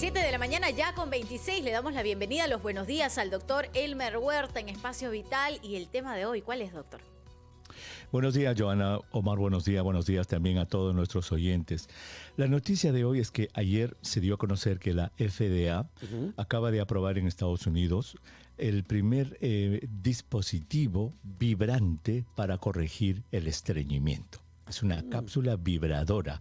7 de la mañana ya con 26 le damos la bienvenida, los buenos días al doctor Elmer Huerta en Espacio Vital y el tema de hoy, ¿cuál es doctor? Buenos días, Joana. Omar, buenos días. Buenos días también a todos nuestros oyentes. La noticia de hoy es que ayer se dio a conocer que la FDA acaba de aprobar en Estados Unidos el primer eh, dispositivo vibrante para corregir el estreñimiento. Es una mm. cápsula vibradora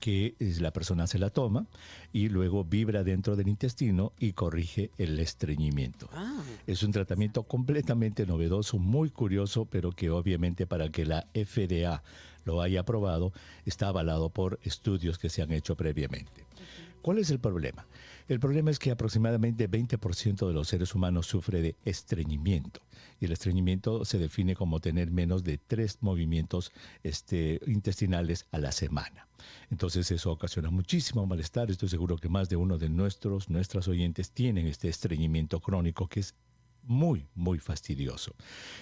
que eh, la persona se la toma y luego vibra dentro del intestino y corrige el estreñimiento. Ah. es un tratamiento completamente novedoso, muy curioso, pero que obviamente para que la FDA lo haya aprobado está avalado por estudios que se han hecho previamente. ¿Cuál es el problema? El problema es que aproximadamente 20% de los seres humanos sufre de estreñimiento. Y el estreñimiento se define como tener menos de tres movimientos este, intestinales a la semana. Entonces eso ocasiona muchísimo malestar. Estoy seguro que más de uno de nuestros, nuestras oyentes tienen este estreñimiento crónico que es muy, muy fastidioso.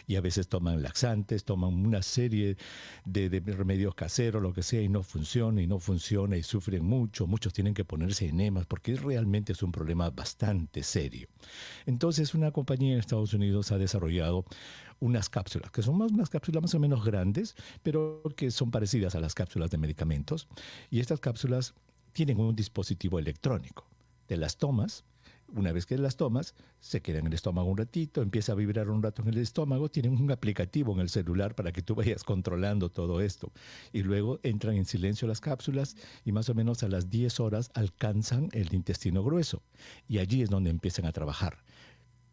Y a veces toman laxantes, toman una serie de, remedios caseros, lo que sea, y no funciona, y no funciona, y sufren mucho. Muchos tienen que ponerse enemas porque realmente es un problema bastante serio. Entonces, una compañía en Estados Unidos ha desarrollado unas cápsulas, que son más, unas cápsulas más o menos grandes, pero que son parecidas a las cápsulas de medicamentos. Y estas cápsulas tienen un dispositivo electrónico. de las tomas, una vez que las tomas, se queda en el estómago un ratito, empieza a vibrar un rato en el estómago, tienen un aplicativo en el celular para que tú vayas controlando todo esto. Y luego entran en silencio las cápsulas y más o menos a las 10 horas alcanzan el intestino grueso. Y allí es donde empiezan a trabajar.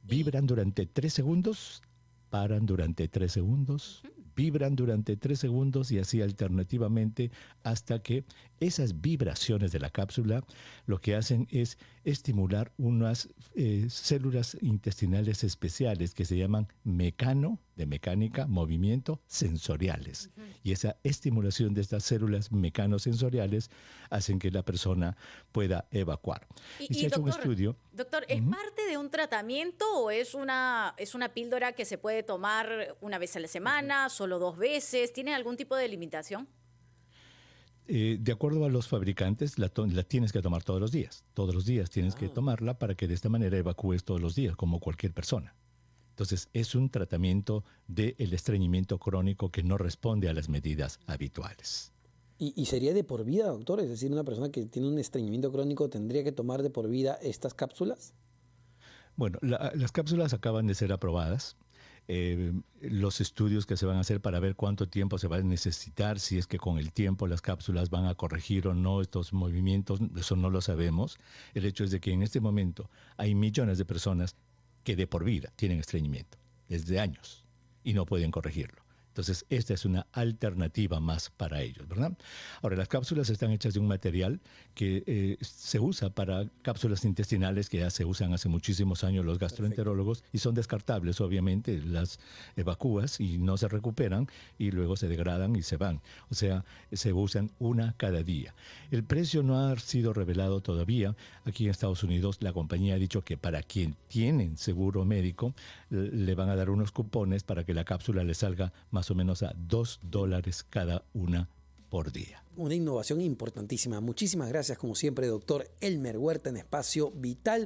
Vibran durante 3 segundos, paran durante 3 segundos, vibran durante 3 segundos y así alternativamente hasta que esas vibraciones de la cápsula lo que hacen es estimular unas eh, células intestinales especiales que se llaman mecano, de mecánica, movimiento, sensoriales. Y esa estimulación de estas células mecanosensoriales hacen que la persona pueda evacuar. Y, doctor, un estudio. Doctor, ¿es parte de un tratamiento o es una, es una píldora que se puede tomar una vez a la semana, solo dos veces? ¿Tiene algún tipo de limitación? Eh, de acuerdo a los fabricantes, la, la, tienes que tomar todos los días. Todos los días tienes que ah. tomarla para que de esta manera evacúes todos los días, como cualquier persona. Entonces, es un tratamiento del estreñimiento crónico que no responde a las medidas habituales. ¿Y, sería de por vida, doctor? Es decir, una persona que tiene un estreñimiento crónico tendría que tomar de por vida estas cápsulas. Bueno, las cápsulas acaban de ser aprobadas Em, los estudios que se van a hacer para ver cuánto tiempo se va a necesitar, si es que con el tiempo las cápsulas van a corregir o no estos movimientos, eso no lo sabemos. El hecho es de que en este momento hay millones de personas que de por vida tienen estreñimiento, desde años, y no pueden corregirlo. Entonces, esta es una alternativa más para ellos, ¿verdad? Ahora, las cápsulas están hechas de un material que eh, se usa para cápsulas intestinales que ya se usan hace muchísimos años los gastroenterólogos y son descartables, obviamente, las evacúas y no se recuperan y luego se degradan y se van. O sea, se usan una cada día. El precio no ha sido revelado todavía. Aquí en Estados Unidos la compañía ha dicho que para quien tienen seguro médico le van a dar unos cupones para que la cápsula le salga más más o menos a 2 dólares cada una por día. Una innovación importantísima. Muchísimas gracias, como siempre, doctor Elmer Huerta en Espacio Vital.